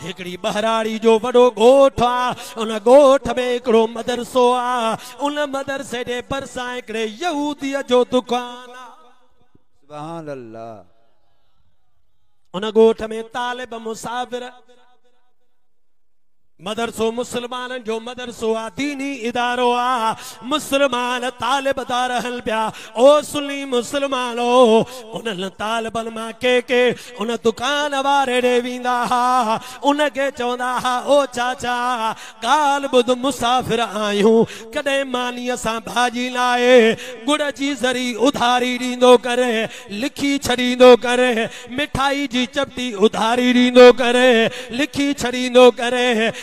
हिकड़ी बहराड़ी जो वॾो ॻोठु आहे उन ॻोठ में हिकिड़ो मदरसो आहे उन मदरसे जे भरिसां हिकिड़े यहूदीअ जो दुकानु आहे सुभाणे अलाह उन ॻोठ में तालिब मुसाफ़िर मदरसो मुसलमान जो मदरसो आहे दीनी इदारो आहे मुसलमान तालिबदार हल पिया ओ सुली मुसलमानो उन्हनि तालिबनि मां के के उन दुकान वारे ॾे वेंदा हुआ उनखे चवंदा हुआ ओ चाचा ॻाल्हि ॿुध मुसाफ़िर आहियूं कॾहिं मानीअ सां भाॼी लाहे गुड़ जी ज़री उधारी ॾींदो करे लिखी छॾींदो करे मिठाई जी चपटी उधारी ॾींदो करे लिखी छॾींदो करे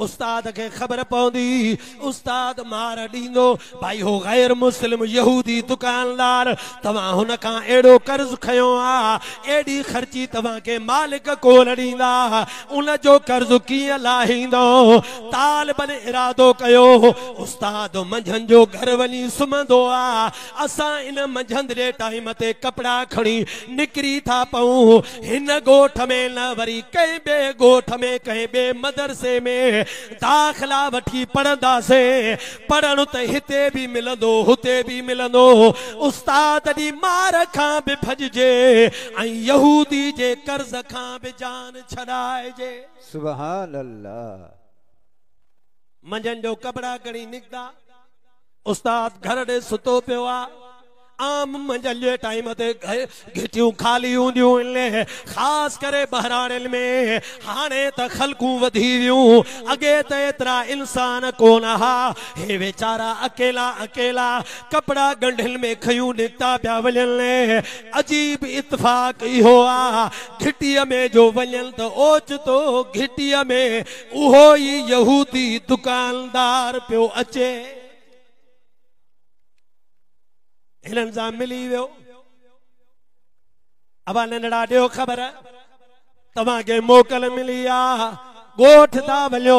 ख़बर पवंदी उस्तादु मार ॾींदो भई हू ग़ैर मुस्लिम यूदी तव्हां हुनखां अहिड़ो कर्ज़ु खयो आहे अहिड़ी ख़र्ची तव्हांखे कर्ज़ु कीअं लाहींदो उस्तादु जो घरु वञी सुम्हंदो आहे असां इन मंझंदि जे टाइम ते कपिड़ा खणी گوٹھ था पऊं हिन مدرسے में दाखला पढ़णु त हिते बि मिलंदो हुते मंझंदि जो कपिड़ा घणी निकिता उस्ताद घर ॾे सुतो पियो आहे आम मंझल जे टाइम ते घिटियूं खाली हूंदियूं ख़ासि करे बहिराणनि में हाणे त ख़लकूं वधी वियूं अॻे त एतिरा इंसान कोन हा हे वेचारा कपिड़ा गंढियुनि में जो वञनि त ओचितो घिटीअ में हिननि सां मिली वियो अबा नंढड़ा ॾियो ख़बर तव्हांखे मोकल मिली आहे भलियो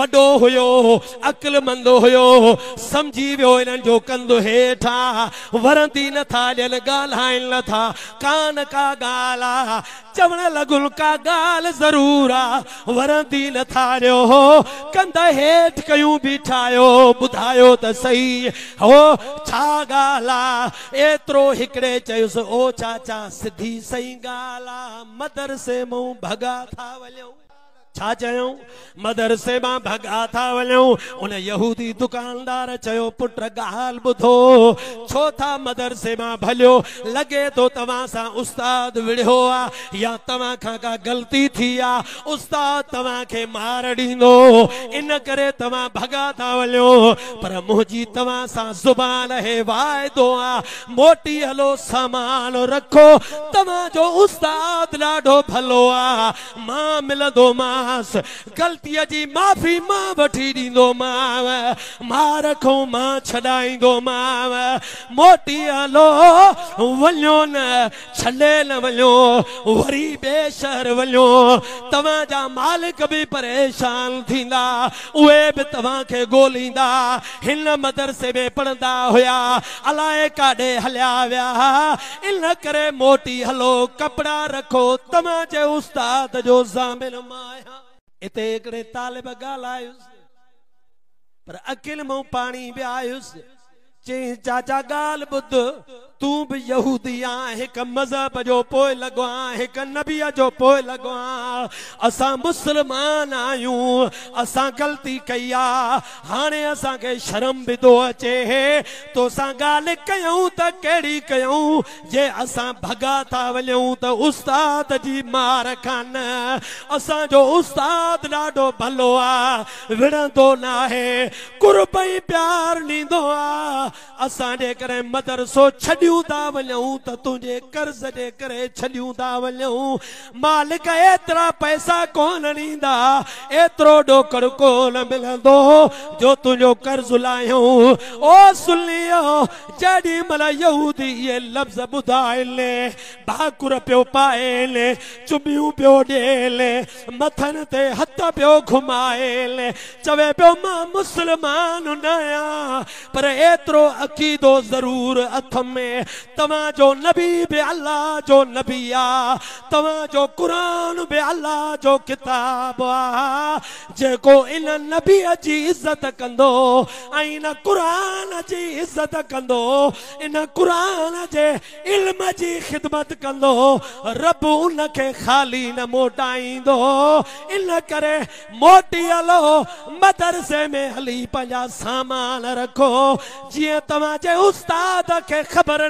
वडो हुयो अकलमंद हुयो समझी वियो इनन जो कंधु हेठा वरंदी न था नथा गालाइन न था कान का गाला चवण लगुल का गाल ज़रूरु आहे वरंदी नथा ॾियो कंध हेठि हेठ कयो बिठायो बुधायो त सही हो छा गाला एत्रो हिकड़े चयस ओ चाचा सिधी सही गाला आहे मदर से मूं भॻा था वलो छा चयूं मदरसे मां भॻा था वञूं उन यहूदी दुकानदार चयो पुट ॻाल्हि ॿुधो छो था मदरसे मां भलियो लॻे थो तव्हां सां उस्ताद विढ़ियो आहे या तव्हां खां का ग़लती थी आ उस्ताद के मार ॾींदो इन करे तव्हां भॻा था वञो पर मुंहिंजी तव्हां सां ज़ुबान हे वाइदो आहे मोटी हलो सामान रखो जो उस्ताद लाडो भलो आहे मां दो मां मास गलती जी माफ़ी मा वठी माव ॾींदोमांव मा छडाई दो माव मोटी आलो वल्यो न छले न वल्यो वरी ॿिए शहर तवा जा मालिक भी परेशान थिंदा थींदा भी तवा के ॻोल्हींदा हिन मदरसे में पढ़ंदा होया अलाए काडे हल्या व्या इन करे मोटी हलो कपड़ा रखो तमा जे उस्ताद जो ज़ामिल माया हिते हिकिड़े तालेब ॻाल्हायुसि पर अकिल मूं पाणी बि आयुसि चई चाचा ॻाल्हि ॿुध तूं बि यूदी आहे हिकु मज़हब जो पोइ लॻो आ हिकु नबीअ जो पोइ लॻो आ असां मुस्लमान आहियूं असां ग़लती कई आहे हाणे असांखे शर्म बि थो अचे तोसां ॻाल्हि कयूं त कहिड़ी कयूं जे असां भॻा था वञूं त उस्ताद जी मार असांजो उस्ताद ॾाढो भलो आहे विढ़ंदो न आहे ॾींदो आहे असां जेकॾहिं मदरसो छॾियो छॾियूं था वञूं त तुंहिंजे कर्ज़ जे करे छॾियूं था वञूं मालिक एतिरा पैसा कोन ॾींदा एतिरो ॾोकड़ कोन मिलंदो जो तुंहिंजो कर्ज़ु लाहियूं ओ सुलियो जेॾी महिल यूदी इहे लफ़्ज़ ॿुधायल भाकुर पियो पायल चुमियूं पियो ॾियल मथनि ते हथ पियो घुमायल चवे पियो मां मुस्लमान न आहियां पर एतिरो अखीदो ज़रूरु अथमि में तव्हां जो नबी बि अलाह जो नबी आहे जो क़ुर बि अलाह जो किताब आहे जेको इन नबीअ जी इज़त कंदो ऐं इन जी इज़त कंदो इन क़ुर जे इल्म जी ख़िदमत कंदो रब उनखे ख़ाली न मोटाईंदो इन करे मोटी हलो मदरसे में हली पंहिंजा सामान रखो जीअं तव्हांजे उस्ताद खे ख़बर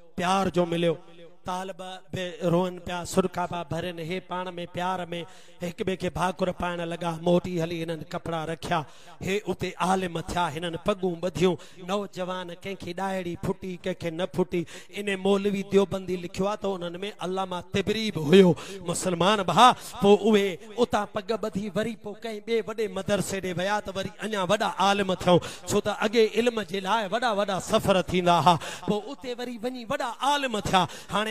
प्यार जो मिलियो तालब बे रोअनि पिया हे पाण में प्यार में हिक ॿिए खे भाकुर पाइण लगा मोटी हली हिननि कपिड़ा रखिया हे उते आलिम थे हिननि पगूं नौजवान कंहिंखे ॾाहिड़ी फुटी कंहिंखे न फुटी इन मौलवी देवबंदी लिखो तो त अलामा तिबरी बि हुयो मुस्लमान भाउ पोइ पग बधी वरी पोइ कंहिं ॿिए मदरसे ॾे विया त वरी अञा वॾा आलिम थियूं छो त अॻे इल्म जे लाइ वॾा वॾा सफ़र थींदा हुआ पोइ उते वरी वञी वॾा आलिम थिया हाणे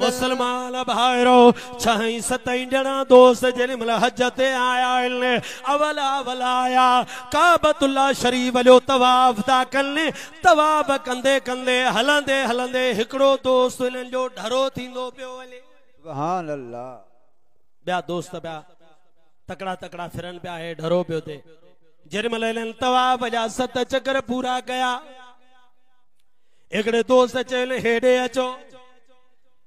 مسلمان دوست آیا اللہ तकिड़ा तकिड़ा फिरनि पिया हीउ डरो पियो थिए ست चकर पूरा कया हिकिड़े दोस्त चयो हेॾे अचो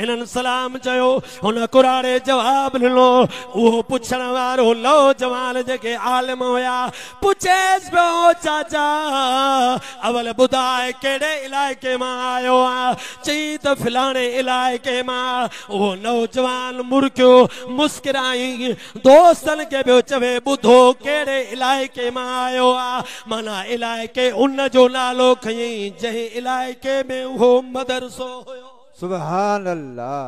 इन्हनि सलाम चयो उन कुराड़े जवाब लो उहो पुछण वारो लो जवान जेके आलिम हुया पुछेसि पियो चाचा अवल बुदाए केड़े इलाके मा आयो आ चई त फिलाणे इलाइक़े मां उहो नौजवान मुरक्यो मुस्किराई दोस्तन के बे चवे बुधो केड़े इलाके मा आयो आ माना इलाके उन जो नालो खई जे इलाके में उहो मदरसो होयो सुबह अल्लाह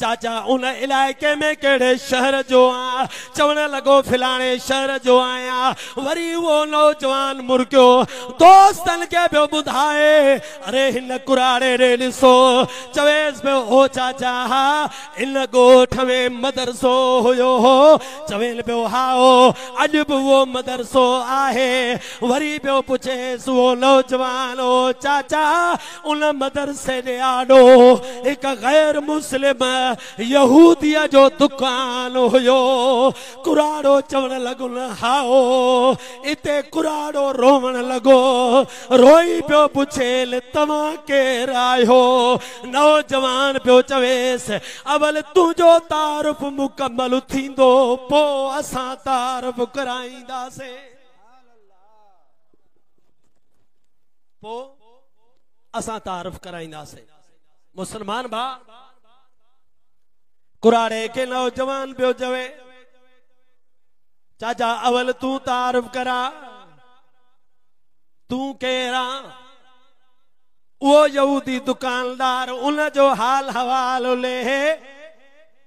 चाचा उन इलाके में कड़े शहर जो आ चवण लगो फिलाने शहर जो आया वरी वो नौजवान मुर्गियो दोस्तन के पियो बुधाए अरे इन कुराड़े रे लिसो चवेस पियो ओ चाचा हा इन गोठ में मदरसो होयो हो चवेल पियो हाओ हो अॼु बि मदरसो आहे वरी पियो पुछे सो नौजवान ओ चाचा उन मदरसे ने आडो एक ग़ैर मुस्लिम यहूदिया जो दुकान हो कुराड़ो चवण लॻो हाओ हिते कुराड़ो रोवण लगो रोई पे पुछेल तव्हां केरु आहियो नौजवान पे चवेस अवल तुंहिंजो तारुफ़ मुकमल थींदो पोइ असां तारुफ़ कराईंदासीं पोइ असां तारीफ़ कराईंदासीं मुसलमान भा कुराड़े के नौजवान पे जवे चाचा अवल तू तारफ करा तू केरा वो यहूदी दुकानदार उन जो हाल हवाल ले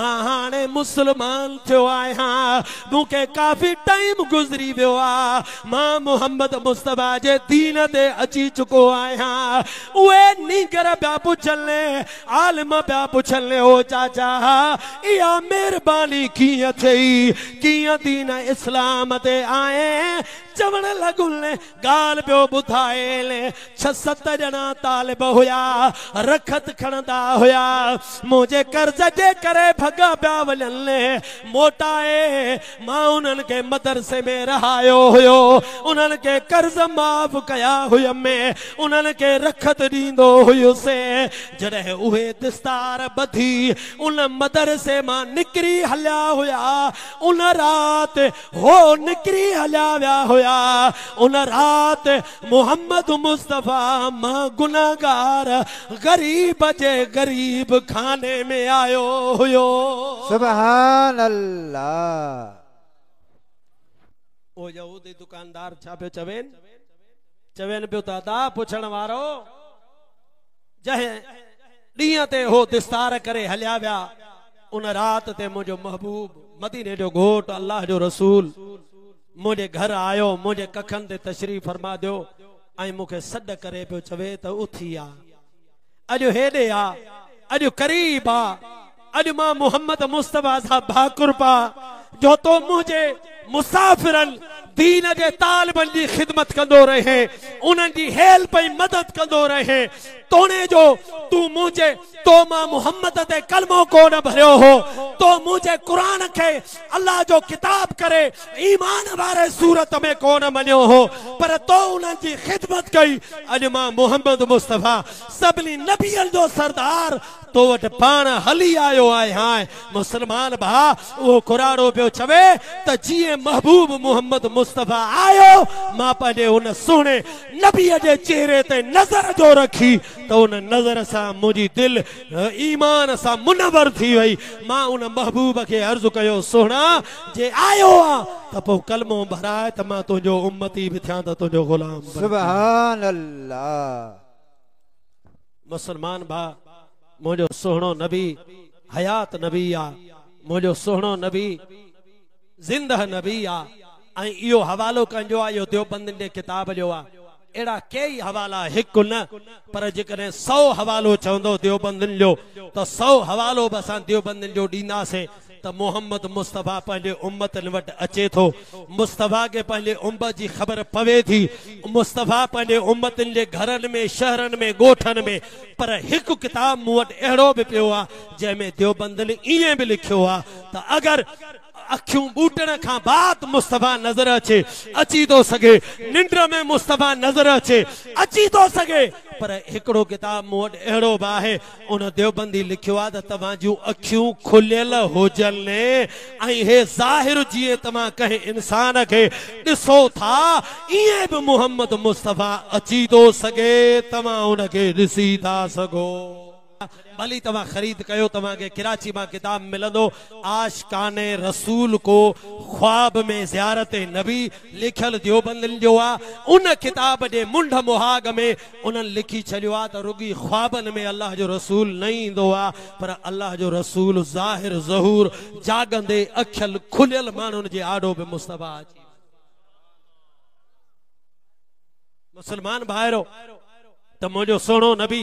हाँ। मां हाणे मुस्लमान थियो आहियां मूंखे काफ़ी टाइम गुज़री वियो आहे मां मोहम्मद मुस्तफ़ा जे दीन ते अची चुको आहियां उहे नीगर पिया पुछनि आलिम पिया पुछनि ओ चाचा इहा महिरबानी कीअं थई कीअं दीन इस्लाम ते आए चवण लॻुलि ॻाल्हि पियो ॿुधाए छह सत ॼणा तालिब हुया रखत खणंदा हुया मुंहिंजे कर्ज़ जे करे हगा पिया वञनि मोटा ए मां उन्हनि खे मदरसे में रहायो हुयो उन्हनि खे कर्ज़ माफ़ कया हुयमि उन्हनि खे रखत ॾींदो हुयुसि जॾहिं उहे दस्तार बधी उन मदरसे मां निकरी हल्या हुया उन रात हो निकरी हल्या व्या हुया उन रात मोहम्मद मुस्तफ़ा मां गुनागार ग़रीब जे ग़रीब खाने में आयो हुयो सुबहान ओ जाऊ दे दुकानदार छापे चवेन चवेन पे दादा पुछण वारो जहे ॾींहं ते हो दिस्तार करे हलिया उन राति ते मुंहिंजो महबूब मदीने जो घोट अल्लाह जो रसूल मुझे घर आयो मुझे कखन ते तशरीफ़ फरमा ॾियो ऐं मूंखे सॾ करे पियो चवे त उथी आहे अॼु हेॾे आहे अॼु अजमा मोहम्मद मुस्तफ़ा सा भाकुरपा जो तो मुझे मुसाफिरन दीन के तालबनि की ख़िदमत कंदो रहे उन्हनि जी हेल्प ऐं मदद कंदो रहे तोने जो तू मुझे तो मां मोहम्मद ते कलमो को न भरयो हो तो मुझे कुरान के अल्लाह जो किताब करे ईमान वारे सूरत में को न मनयो हो पर तो उनन जी ख़िदमत कई अॼु मां मोहम्मद मुस्तफ़ा सभिनी नबियनि जो सरदार तो वटि पाण हली आयो आहियां मुस्लमान भाउ उहो घुराड़ो पियो चवे त जीअं महबूब मोहम्मद मुस्तफ़ा आयो मां पंहिंजे हुन सुहिणे नबीअ जे चेहरे ते नज़र जो रखी त उन नज़र सां मुंहिंजी दिलि ईमान सां मुनवर थी वई मां उन महबूब खे अर्ज़ु कयो सुहिणा जे आयो आहे त पोइ कलमो भराए त मां तुंहिंजो उमती बि थियां त तुंहिंजो ग़ुलाम मुस्लमान भाउ मुंहिंजो सुहिणो नबी हयात नबी बि आहे मुंहिंजो सुहिणो न बि ज़िंदह आहे ऐं इहो हवालो कंहिंजो आहे इहो देव जे किताब जो आहे अहिड़ा कई हवाला हिकु न पर जेकॾहिं सौ हवालो चवंदो देवबंदन जो त सौ हवालो बि असां देव बंदि जो ॾींदासीं तो मोहम्मद मुस्तफ़ा पहले उम्मत वटि अचे तो मुस्तफ़ा के पहले उमत जी ख़बर पवे थी मुस्तफ़ा पहले उम्मत जे घरनि में शहरनि में गोठन में पर हिकु किताब मूं वटि भी बि पियो आहे जंहिंमें देवबंद ईअं बि लिखियो आहे त अगरि अखियूं ॿूटण खां बाद मुस्तफ़ा नज़र अचे अची तो सके निंड में मुस्तफ़ा नज़र अचे अची थो सघे पर हिकिड़ो किताब मूं वटि अहिड़ो बि उन देवबंदी लिखियो आहे त तव्हां जूं अखियूं खुलियल हुजनि हे ज़ाहिर जीअं तव्हां कंहिं इंसान खे ॾिसो था ईअं बि मोहम्मद मुस्तफ़ा अची थो सघे तव्हां हुनखे ॾिसी था सघो भली तव्हां ख़रीद कयो तव्हांखे कराची मां किताब मिलंदो आशकान रसूल को ख़्वाब में ज़ियारत नबी लिखियल दियोबंदनि जो आहे उन किताब जे मुंड मुहाग में उन्हनि लिखी छॾियो आहे त रुॻी ख़्वाबनि में अलाह जो रसूल न ईंदो आहे पर अलाह जो रसूल ज़ाहिर ज़हूर जागंदे अखियल खुलियल माण्हुनि जे आॾो बि मुस्तबा अची मुस्लमान भाइरो त मुंहिंजो सुहिणो नबी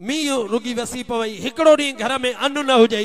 मींहुं रुगी वसी पवई हिकिड़ो ॾींहुं घर में अन न हुजई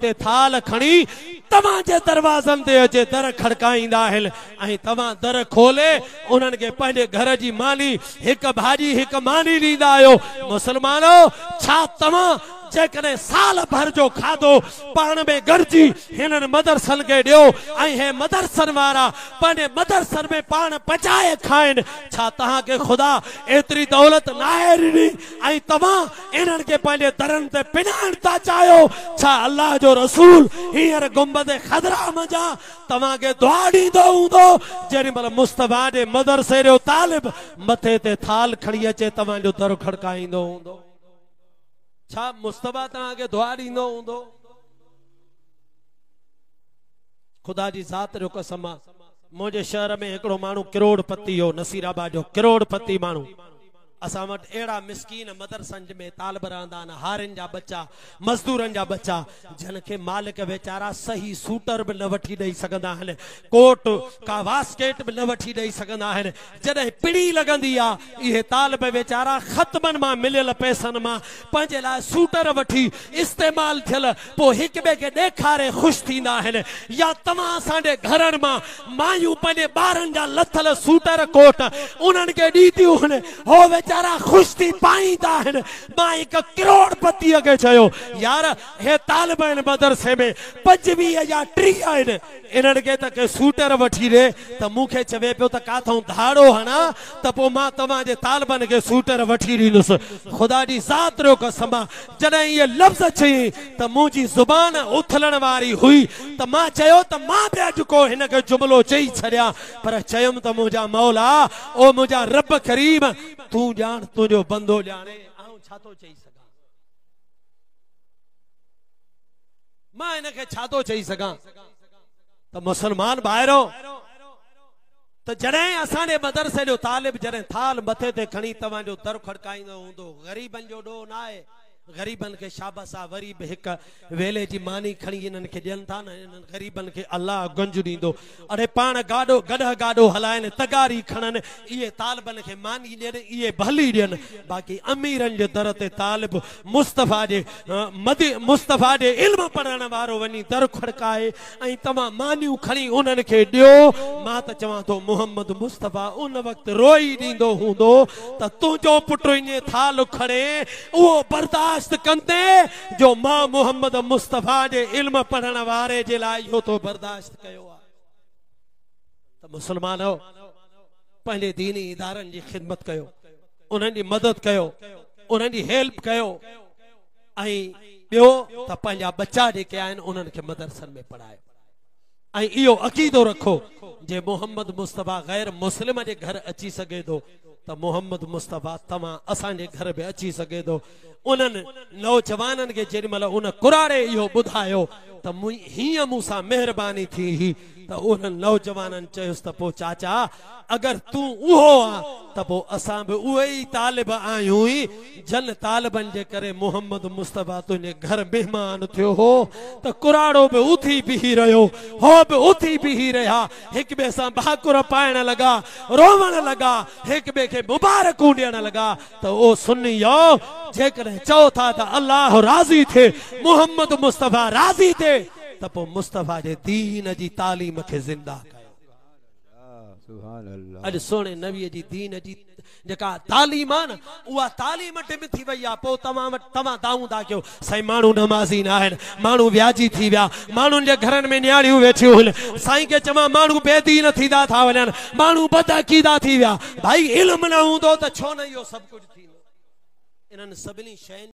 ते थाल खणी तवां जे दरवाजन ते अचे दर खड़काईंदा आहिनि ऐं तवां दर खोले उनन के पंजे घर जी माली एक भाजी एक मानी ॾींदा आहियो मुस्लमानो छा तवां जेकॾहिं साल भर जो खाधो पाण में गॾिजी हिननि मदरसनि खे ॾियो ऐं हे मदरसनि वारा पंहिंजे मदरसनि में पाण पचाए खाइनि छा तव्हांखे ख़ुदा एतिरी दौलत न आहे ॾिनी ऐं तव्हां इन्हनि खे पंहिंजे दरनि ते पिनाइण था चाहियो छा अलाह जो रसूल हींअर गुम्बद खदरा मज़ा तव्हांखे दुआ ॾींदो हूंदो जेॾी महिल मुस्तफ़ा जे मदरसे जो तालिब मथे ते थाल खणी अचे तव्हांजो दर खड़काईंदो हूंदो छा मुस्तबा तव्हांखे दुआ ॾींदो हूंदो ख़ुदा जी ज़ात जो कसम आहे मुंहिंजे शहर में हिकिड़ो माण्हू हो नसीराबा जो किरोड़पति माण्हू असां वटि अहिड़ा मिसकिन मदरसनि में तालब रहंदा आहिनि हारियुनि जा बचा मज़दूरनि जा मालिक वीचारा सही सूटर बि कोटेट वीचारा ख़तमनि मां मिलियल पैसनि मां पंहिंजे लाइ सूटर वठी इस्तेमालु थियल पोइ हिक ॿिए खे ॾेखारे ख़ुशि थींदा आहिनि या तव्हांजे घर मां माइयूं पंहिंजे ॿारनि जा लथल कोट उन्हनि खे वीचारा खुश थी पाईंदा आहिनि मां हिकु करोड़पतीअ खे चयो यार हे तालिब आहिनि मदरसे में पंजवीह या टीह आहिनि इन्हनि खे त के सूटर वठी ॾे त मूंखे चवे पियो त किथां धाड़ो हणा त पोइ मां तव्हांजे तालिबनि खे सूटर वठी ॾींदुसि ख़ुदा जी ज़ात रो कसम आहे जॾहिं इहे लफ़्ज़ चई त मुंहिंजी ज़ुबान उथलण वारी हुई त मां चयो त मां बि अॼु को हिन खे जुमिलो चई छॾियां पर चयुमि त मुंहिंजा मौला ओ मुंहिंजा रब करीम तूं ॼाण तुंहिंजो बंदो ॼाणे आऊं छा थो चई सघां मां हिनखे छा थो चई सघां त मुस्लमान ॿाहिरो त जॾहिं असांजे मदरसे जो तालिब जॾहिं थाल मथे ते खणी तव्हांजो दर खड़काईंदो हूंदो ग़रीबनि जो ॾोह न आहे ग़रीबनि खे शाबासा वरी बि हिकु वेले जी मानी खणी हिननि खे था न हिननि ग़रीबनि खे अलाह गंज ॾींदो अड़े पाण गाॾो गॾह गाॾो तगारी खणनि इहे तालिबनि खे मानी ॾियनि इहे भली ॾियनि बाक़ी अमीरनि जे दर ते तालिब मुस्तफ़ा जे मदी मुस्तफ़ा जे इल्म पढ़ण वारो वञी दर खड़काए ऐं तव्हां मानियूं खणी उन्हनि खे मोहम्मद मुस्तफ़ा उन वक़्तु रोई ॾींदो हूंदो त तुंहिंजो पुटु थाल खणे उहो बर्दाश्त बर्दाश्त कंदे जो मां मोहम्मद मुस्तफ़ा जे इल्म पढ़ण वारे जे लाइ इहो तो बर्दाश्त कयो आहे त मुस्लमान पंहिंजे दीनी इदारनि जी ख़िदमत कयो उन्हनि जी मदद कयो उन्हनि जी हेल्प कयो ऐं ॿियो त पंहिंजा बच्चा जेके आहिनि उन्हनि खे मदरसनि में पढ़ायो ऐं इहो अक़ीदो रखो जे मोहम्मद मुस्तफ़ा ग़ैर मुस्लिम जे घर अची सघे थो तो मोहम्मद मुस्तफ़ा तव्हां असांजे घर में अची सघे थो उन्हनि नौजवाननि के जेॾी महिल उन कुरारे यो बुधायो तो मूं हीअं मूंसां महिरबानी थी हुई त उन्हनि नौजवाननि चयस त पो चाचा अगर तू उहो आ त पोइ असां बि उहे तालिब आहियूं जन तालिबन जे करे मोहम्मद मुस्तफ़ा तुंहिंजे घर मेहमान थयो हो तो कुराड़ो बि उथी बीही रयो हो बि उठी बीही रहिया हिक ॿिए सां भाकुर पाण लगा रोवण लगा एक बे के मुबारक ॾियण लगा तो ओ सुनी आओ जेकॾहिं चओ था त अलाह राज़ी थे मुहम्मद मुस्तफ़ा राज़ी थे त पोइ मुस्तफ़ा जे दीन जी तालीम के ज़िंदा अॼु सुहिणे नबीअ जी दीन जी जेका तालीम आहे न उहा तालीम डिम थी वई आहे पोइ तव्हां वटि तव्हां दाऊं था कयो साईं माण्हू नमाज़ी न आहिनि माण्हू व्याजी थी विया माण्हुनि जे घरनि में नियाणियूं वेठियूं आहिनि साईं खे चवां माण्हू बेदीन थींदा था वञनि माण्हू बदअकीदा थी विया भाई इल्मु न हूंदो त छो न इहो सभु कुझु थींदो इन्हनि सभिनी शयुनि